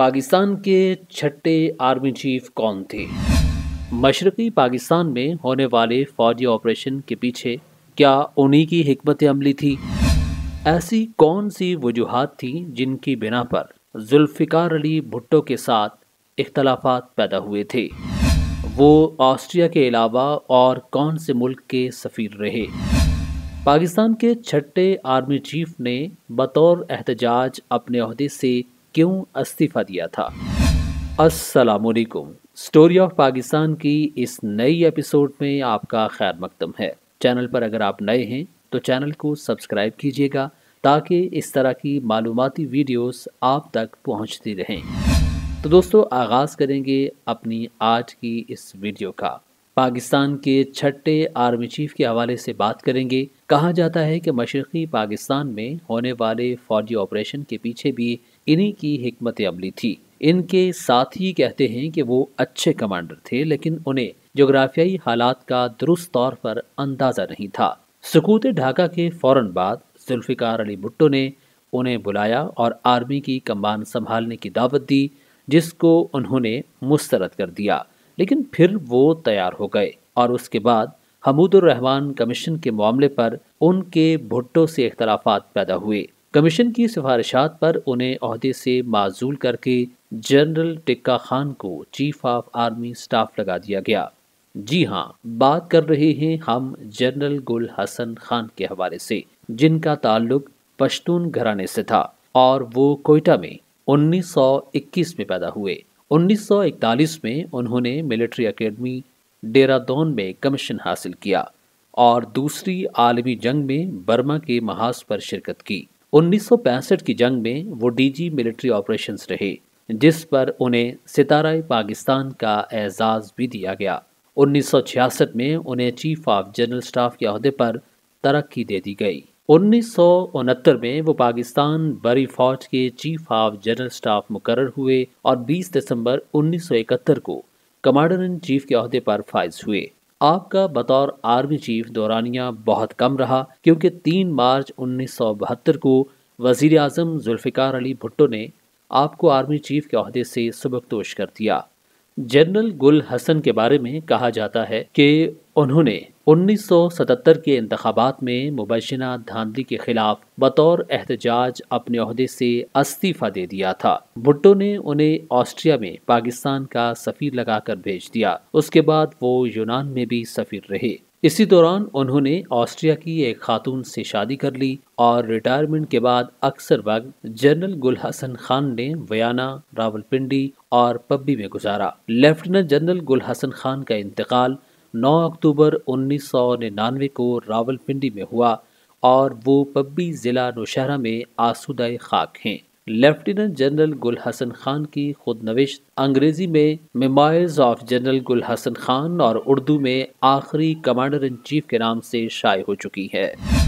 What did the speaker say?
पाकिस्तान के छठे army chief कौन थे मशरकी पाकिस्तान में होने वाले फौजी ऑपरेशन के पीछे क्या उन्हीं की हमत अमली थी ऐसी कौन सी वजूहत थी जिनकी बिना पर जुल्फ़िकार अली भुट्टो के साथ इख्तलाफा पैदा हुए थे वो ऑस्ट्रिया के अलावा और कौन से मुल्क के सफ़ीर रहे पाकिस्तान के छठे आर्मी चीफ ने बतौर एहतजाज अपने अहदे से क्यों इस्तीफा दिया था असलकुम स्टोरी ऑफ पाकिस्तान की इस नई एपिसोड में आपका खैर मकदम है चैनल पर अगर आप नए हैं तो चैनल को सब्सक्राइब कीजिएगा ताकि इस तरह की मालूमती वीडियोस आप तक पहुंचती रहें तो दोस्तों आगाज़ करेंगे अपनी आज की इस वीडियो का पाकिस्तान के छठे आर्मी चीफ के हवाले से बात करेंगे कहा जाता है कि मशरक़ी पाकिस्तान में होने वाले फौजी ऑपरेशन के पीछे भी इन्हीं की हमत अमली थी इनके साथ ही कहते हैं कि वो अच्छे कमांडर थे लेकिन उन्हें जोग्राफियाई हालात का दुरुस्त तौर पर अंदाज़ा नहीं था सकूत ढाका के फौरन बाद जुल्फ़िकार अली भुट्टो ने उन्हें बुलाया और आर्मी की कमान संभालने की दावत दी जिसको उन्होंने मुस्तरद कर दिया लेकिन फिर वो तैयार हो गए और उसके बाद हमूदुर रहमान कमीशन के मामले पर उनके भुट्टो से इख्तलाफात पैदा हुए कमीशन की सिफारिशात पर उन्हें अहदे से माजूल करके जनरल टिक्का खान को चीफ ऑफ आर्मी स्टाफ लगा दिया गया जी हाँ बात कर रहे हैं हम जनरल गुल हसन खान के हवाले से जिनका ताल्लुक पश्तून घराने से था और वो कोयटा में 1921 में पैदा हुए 1941 में उन्होंने मिलिट्री एकेडमी डेरादौन में कमीशन हासिल किया और दूसरी आलमी जंग में बर्मा के महाज पर शिरकत की 1965 की जंग में वो डीजी मिलिट्री ऑपरेशंस रहे जिस पर उन्हें सितारा पाकिस्तान का एजाज़ भी दिया गया 1966 में उन्हें चीफ ऑफ जनरल स्टाफ के अहदे पर तरक्की दे दी गई उन्नीस में वो पाकिस्तान बरी फौज के चीफ ऑफ जनरल स्टाफ मुकर हुए और 20 दिसंबर 1971 को कमांडर इन चीफ के अहदे पर फाइज हुए आपका बतौर आर्मी चीफ दौरानिया बहुत कम रहा क्योंकि 3 मार्च उन्नीस को वजीर अजम जुल्फ़िकार अली भुट्टो ने आपको आर्मी चीफ के अहदे से सबकतोश कर दिया जनरल गुल हसन के बारे में कहा जाता है कि उन्होंने 1977 के इंतबात में मुबैशना धांधली के खिलाफ बतौर एहतजाज अपने अहदे से इस्तीफा दे दिया था भुट्टो ने उन्हें ऑस्ट्रिया में पाकिस्तान का सफ़ीर लगाकर भेज दिया उसके बाद वो यूनान में भी सफ़ीर रहे इसी दौरान उन्होंने ऑस्ट्रिया की एक खातून से शादी कर ली और रिटायरमेंट के बाद अक्सर वक्त जनरल गुल हसन खान ने वयाना रावलपिंडी और पब्बी में गुजारा लेफ्टिनेंट जनरल गुल हसन खान का इंतकाल 9 अक्टूबर 1999 को रावलपिंडी में हुआ और वो पब्बी ज़िला नौशहरा में आसुदाय खाक हैं लेफ्टिनेंट जनरल गुल हसन खान की खुद नविश अंग्रेजी में मेमायर्स ऑफ जनरल गुल हसन खान और उर्दू में आखिरी कमांडर इन चीफ के नाम से शाये हो चुकी है